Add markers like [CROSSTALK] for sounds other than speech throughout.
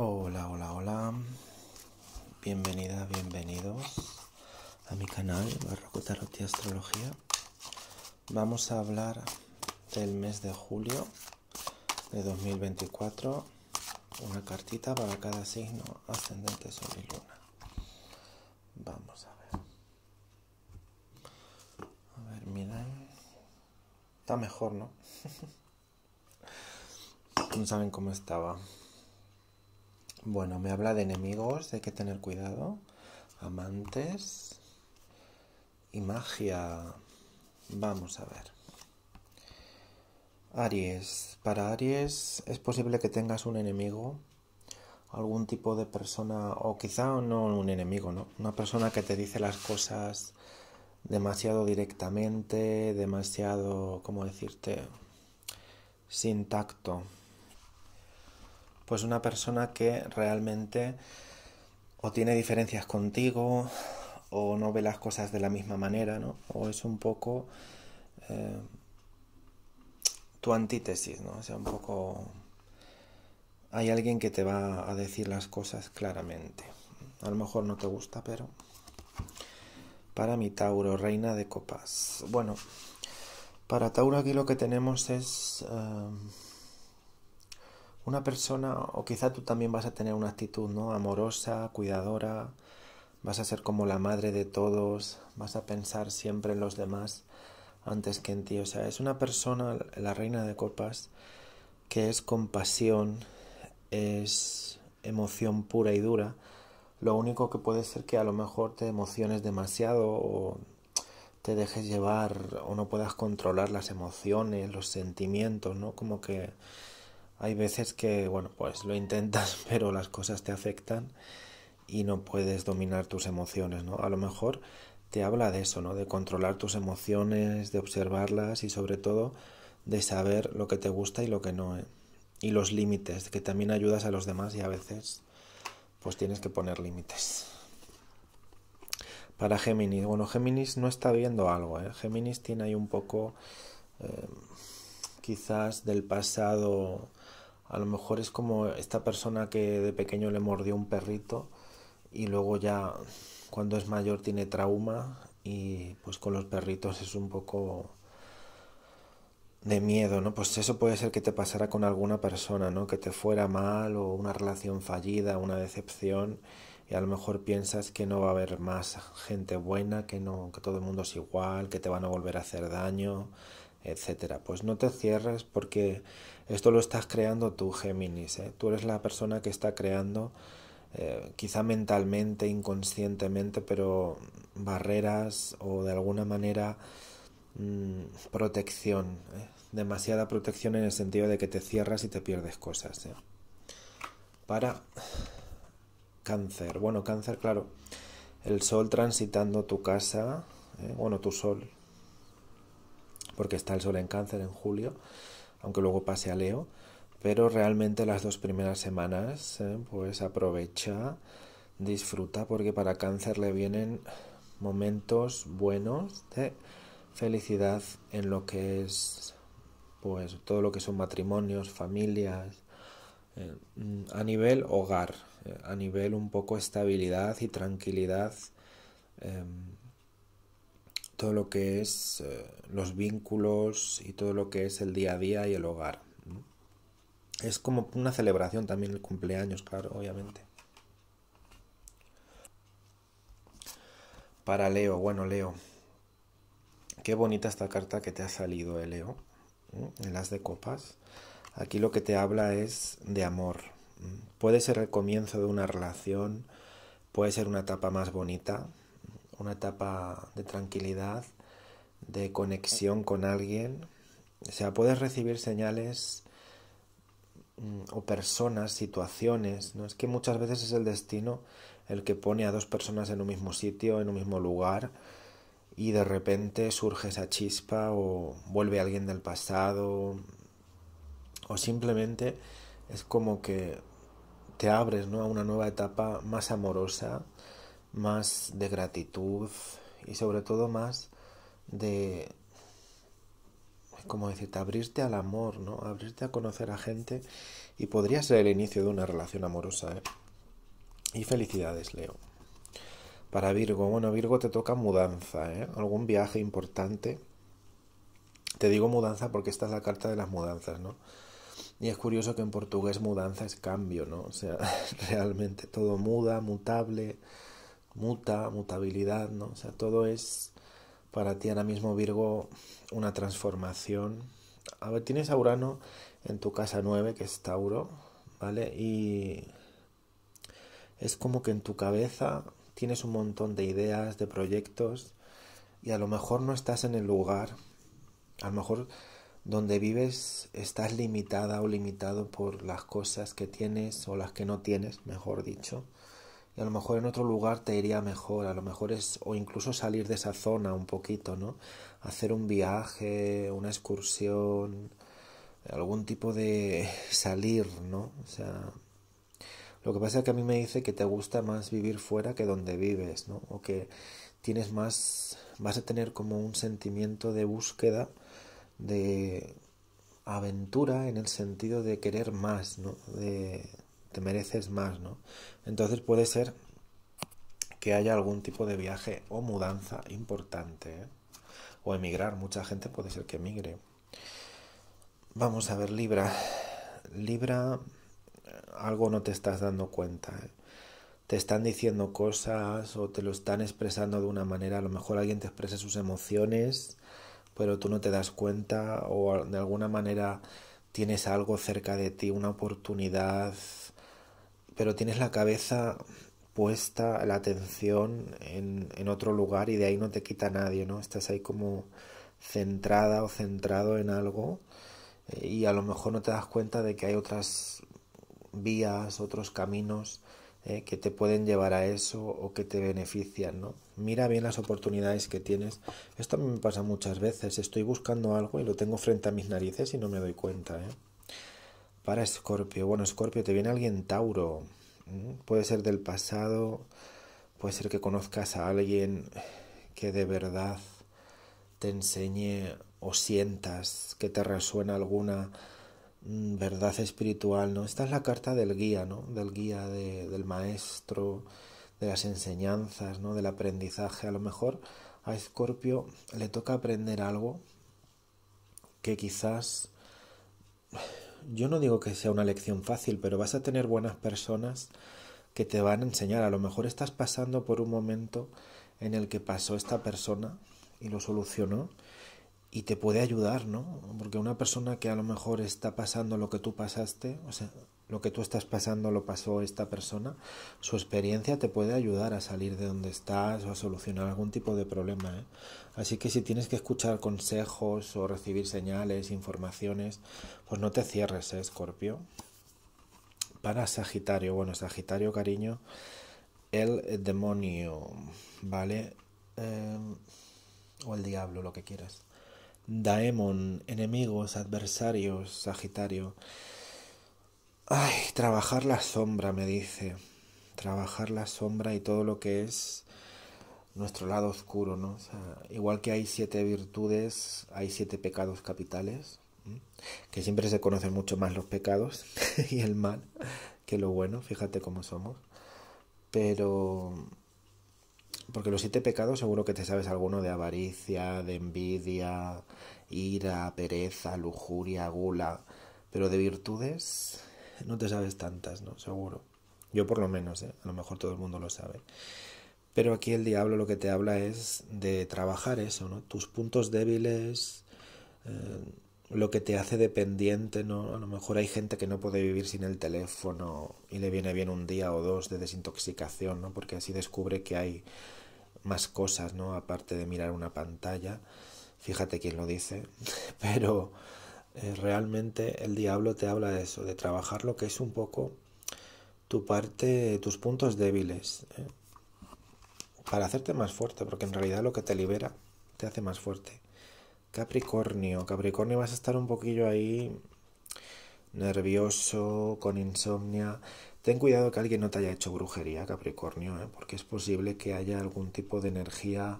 Hola, hola, hola. Bienvenida, bienvenidos a mi canal Barroco Tarot y Astrología. Vamos a hablar del mes de julio de 2024. Una cartita para cada signo ascendente sobre luna. Vamos a ver. A ver, miren. Está mejor, ¿no? [LAUGHS] no saben cómo estaba. Bueno, me habla de enemigos, hay que tener cuidado. Amantes y magia. Vamos a ver. Aries. Para Aries es posible que tengas un enemigo, algún tipo de persona, o quizá no un enemigo, ¿no? Una persona que te dice las cosas demasiado directamente, demasiado, ¿cómo decirte? Sin tacto, pues una persona que realmente o tiene diferencias contigo o no ve las cosas de la misma manera, ¿no? O es un poco eh, tu antítesis, ¿no? O sea, un poco... Hay alguien que te va a decir las cosas claramente. A lo mejor no te gusta, pero... Para mi Tauro, reina de copas. Bueno, para Tauro aquí lo que tenemos es... Eh, una persona, o quizá tú también vas a tener una actitud, ¿no? Amorosa, cuidadora, vas a ser como la madre de todos, vas a pensar siempre en los demás antes que en ti. O sea, es una persona, la reina de copas, que es compasión, es emoción pura y dura. Lo único que puede ser que a lo mejor te emociones demasiado o te dejes llevar o no puedas controlar las emociones, los sentimientos, ¿no? Como que hay veces que, bueno, pues lo intentas, [LAUGHS] pero las cosas te afectan y no puedes dominar tus emociones, ¿no? A lo mejor te habla de eso, ¿no? De controlar tus emociones, de observarlas y sobre todo de saber lo que te gusta y lo que no, ¿eh? Y los límites, que también ayudas a los demás y a veces pues tienes que poner límites. Para Géminis, bueno, Géminis no está viendo algo, ¿eh? Géminis tiene ahí un poco... Eh, quizás del pasado, a lo mejor es como esta persona que de pequeño le mordió un perrito y luego ya cuando es mayor tiene trauma y pues con los perritos es un poco de miedo, ¿no? Pues eso puede ser que te pasara con alguna persona, ¿no? Que te fuera mal o una relación fallida, una decepción y a lo mejor piensas que no va a haber más gente buena, que no que todo el mundo es igual, que te van a volver a hacer daño, etcétera. Pues no te cierres porque esto lo estás creando tú, Géminis. ¿eh? Tú eres la persona que está creando, eh, quizá mentalmente, inconscientemente, pero barreras o de alguna manera mm, protección. ¿eh? Demasiada protección en el sentido de que te cierras y te pierdes cosas. Para cáncer. Bueno, cáncer, claro. El sol transitando tu casa, bueno, tu sol porque está el Sol en cáncer en julio, aunque luego pase a Leo, pero realmente las dos primeras semanas, eh, pues aprovecha, disfruta, porque para cáncer le vienen momentos buenos de felicidad en lo que es pues todo lo que son matrimonios, familias, eh, a nivel hogar, eh, a nivel un poco estabilidad y tranquilidad todo lo que es eh, los vínculos y todo lo que es el día a día y el hogar. Es como una celebración también el cumpleaños, claro, obviamente. Para Leo, bueno, Leo. Qué bonita esta carta que te ha salido, eh, Leo. En las de copas. Aquí lo que te habla es de amor. Puede ser el comienzo de una relación, puede ser una etapa más bonita, una etapa de tranquilidad, de conexión con alguien. O sea, puedes recibir señales mm, o personas, situaciones, ¿no? Es que muchas veces es el destino el que pone a dos personas en un mismo sitio, en un mismo lugar, y de repente surge esa chispa o vuelve alguien del pasado, o simplemente es como que te abres a una nueva etapa más amorosa, más de gratitud y sobre todo más de, como decirte, abrirte al amor, ¿no? Abrirte a conocer a gente y podría ser el inicio de una relación amorosa, ¿eh? Y felicidades, Leo. Para Virgo, bueno, Virgo te toca mudanza, ¿eh? Algún viaje importante. Te digo mudanza porque esta es la carta de las mudanzas, ¿no? Y es curioso que en portugués mudanza es cambio, ¿no? O sea, [LAUGHS] realmente todo muda, mutable, muta, mutabilidad, ¿no? O sea, todo es para ti ahora mismo, Virgo, una transformación. A ver, tienes a Urano en tu casa 9, que es Tauro, ¿vale? Y es como que en tu cabeza tienes un montón de ideas, de proyectos, y a lo mejor no estás en el lugar, a lo mejor donde vives estás limitada o limitado por las cosas que tienes o las que no tienes, mejor dicho y a lo mejor en otro lugar te iría mejor, a lo mejor es, o incluso salir de esa zona un poquito, ¿no? Hacer un viaje, una excursión, algún tipo de [LAUGHS] salir, ¿no? O sea, lo que pasa es que a mí me dice que te gusta más vivir fuera que donde vives, ¿no? O que tienes más, vas a tener como un sentimiento de búsqueda, de aventura en el sentido de querer más, ¿no? De, te mereces más, ¿no? Entonces puede ser que haya algún tipo de viaje o mudanza importante, ¿eh? o emigrar, mucha gente puede ser que emigre. Vamos a ver Libra. Libra, algo no te estás dando cuenta. ¿eh? Te están diciendo cosas o te lo están expresando de una manera. A lo mejor alguien te expresa sus emociones, pero tú no te das cuenta o de alguna manera tienes algo cerca de ti, una oportunidad pero tienes la cabeza puesta, la atención en, otro lugar y de ahí no te quita nadie, ¿no? Estás ahí como centrada o centrado en algo eh, y a lo mejor no te das cuenta de que hay otras vías, otros caminos eh, que te pueden llevar a eso o que te benefician, ¿no? Mira bien las oportunidades que tienes. Esto a me pasa muchas veces. Estoy buscando algo y lo tengo frente a mis narices y no me doy cuenta, ¿eh? para Escorpio. Bueno, Escorpio, te viene alguien Tauro. Puede ser del pasado, puede ser que conozcas a alguien que de verdad te enseñe o sientas que te resuena alguna mm, verdad espiritual, ¿no? Esta es la carta del guía, ¿no? Del guía del maestro, de las enseñanzas, ¿no? Del aprendizaje. A lo mejor a Escorpio le toca aprender algo que quizás yo no digo que sea una lección fácil, pero vas a tener buenas personas que te van a enseñar. A lo mejor estás pasando por un momento en el que pasó esta persona y lo solucionó y te puede ayudar, ¿no? Porque una persona que a lo mejor está pasando lo que tú pasaste, o sea, lo que tú estás pasando lo pasó esta persona, su experiencia te puede ayudar a salir de donde estás o a solucionar algún tipo de problema. ¿eh? Así que si tienes que escuchar consejos o recibir señales, informaciones, pues no te cierres, ¿eh, Scorpio. Para Sagitario, bueno, Sagitario, cariño, el demonio, ¿vale? Em, o el diablo, lo que quieras. Daemon, enemigos, adversarios, Sagitario. Ay, trabajar la sombra, me dice. Trabajar la sombra y todo lo que es nuestro lado oscuro, ¿no? igual que hay siete virtudes, hay siete pecados capitales, que siempre se conocen mucho más los pecados [LAUGHS] y el mal que lo bueno, fíjate cómo somos. Pero... Porque los siete pecados seguro que te sabes alguno de avaricia, de envidia, ira, pereza, lujuria, gula, pero de virtudes no te sabes tantas, ¿no? Seguro. Yo por lo menos, ¿eh? a lo mejor todo el mundo lo sabe. Pero aquí el diablo lo que te habla es de trabajar eso, ¿no? Tus puntos débiles, eh, lo que te hace dependiente, ¿no? A lo mejor hay gente que no puede vivir sin el teléfono y le viene bien un día o dos de desintoxicación, ¿no? Porque así descubre que hay más cosas, ¿no? Aparte de mirar una pantalla. Fíjate quién lo dice. [LAUGHS] Pero eh, realmente el diablo te habla de eso, de trabajar lo que es un poco tu parte, tus puntos débiles, ¿eh? para hacerte más fuerte, porque en realidad lo que te libera te hace más fuerte. Capricornio, Capricornio vas a estar un poquillo ahí nervioso, con insomnia. Ten cuidado que alguien no te haya hecho brujería, Capricornio, ¿eh? porque es posible que haya algún tipo de energía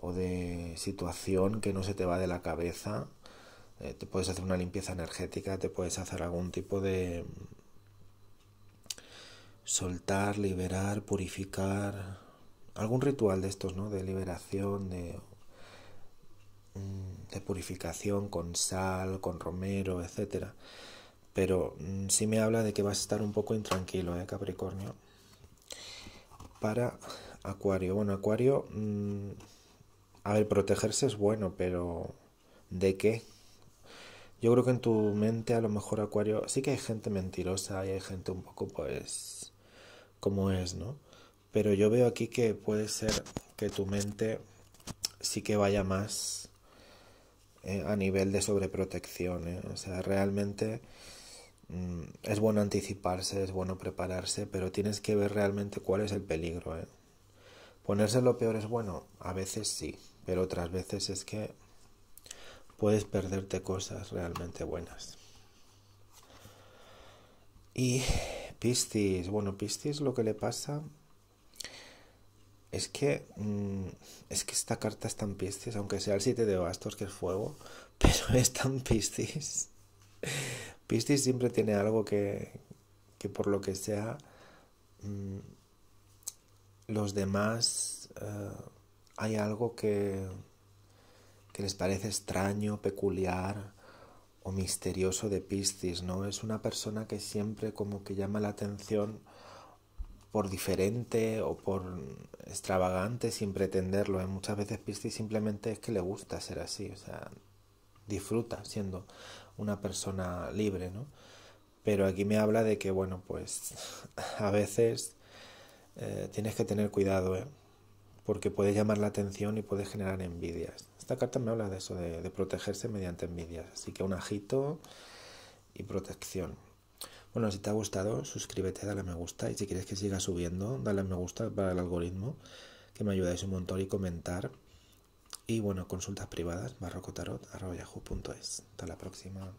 o de situación que no se te va de la cabeza eh, te puedes hacer una limpieza energética, te puedes hacer algún tipo de soltar, liberar, purificar, algún ritual de estos, ¿no? De liberación, de, mm, de purificación con sal, con romero, etc. Pero mm, sí me habla de que vas a estar un poco intranquilo, ¿eh, Capricornio? Para Acuario. Bueno, Acuario, mm, a ver, protegerse es bueno, pero ¿de qué? Yo creo que en tu mente, a lo mejor, Acuario, sí que hay gente mentirosa y hay gente un poco, pues, como es, ¿no? Pero yo veo aquí que puede ser que tu mente sí que vaya más eh, a nivel de sobreprotección, ¿eh? O sea, realmente mm, es bueno anticiparse, es bueno prepararse, pero tienes que ver realmente cuál es el peligro, ¿eh? Ponerse lo peor es bueno, a veces sí, pero otras veces es que puedes perderte cosas realmente buenas. Y Piscis, bueno, Piscis lo que le pasa es que mm, es que esta carta es tan Piscis, aunque sea el 7 de bastos que es fuego, [LAUGHS] pero es tan Piscis. Piscis siempre tiene algo que, que por lo que sea mm, los demás eh, hay algo que les parece extraño, peculiar o misterioso de Piscis, ¿no? Es una persona que siempre como que llama la atención por diferente o por extravagante sin pretenderlo. ¿eh? Muchas veces Piscis simplemente es que le gusta ser así, o sea, disfruta siendo una persona libre, ¿no? Pero aquí me habla de que, bueno, pues [LAUGHS] a veces eh, tienes que tener cuidado, ¿eh? porque puede llamar la atención y puede generar envidias. Esta carta me habla de eso, de, protegerse mediante envidias. Así que un ajito y protección. Bueno, si te ha gustado, suscríbete, dale a me gusta y si quieres que siga subiendo, dale a me gusta para el algoritmo, que me ayudáis un montón y comentar. Y bueno, consultas privadas, barrocotarot.yahoo.es. Hasta la próxima.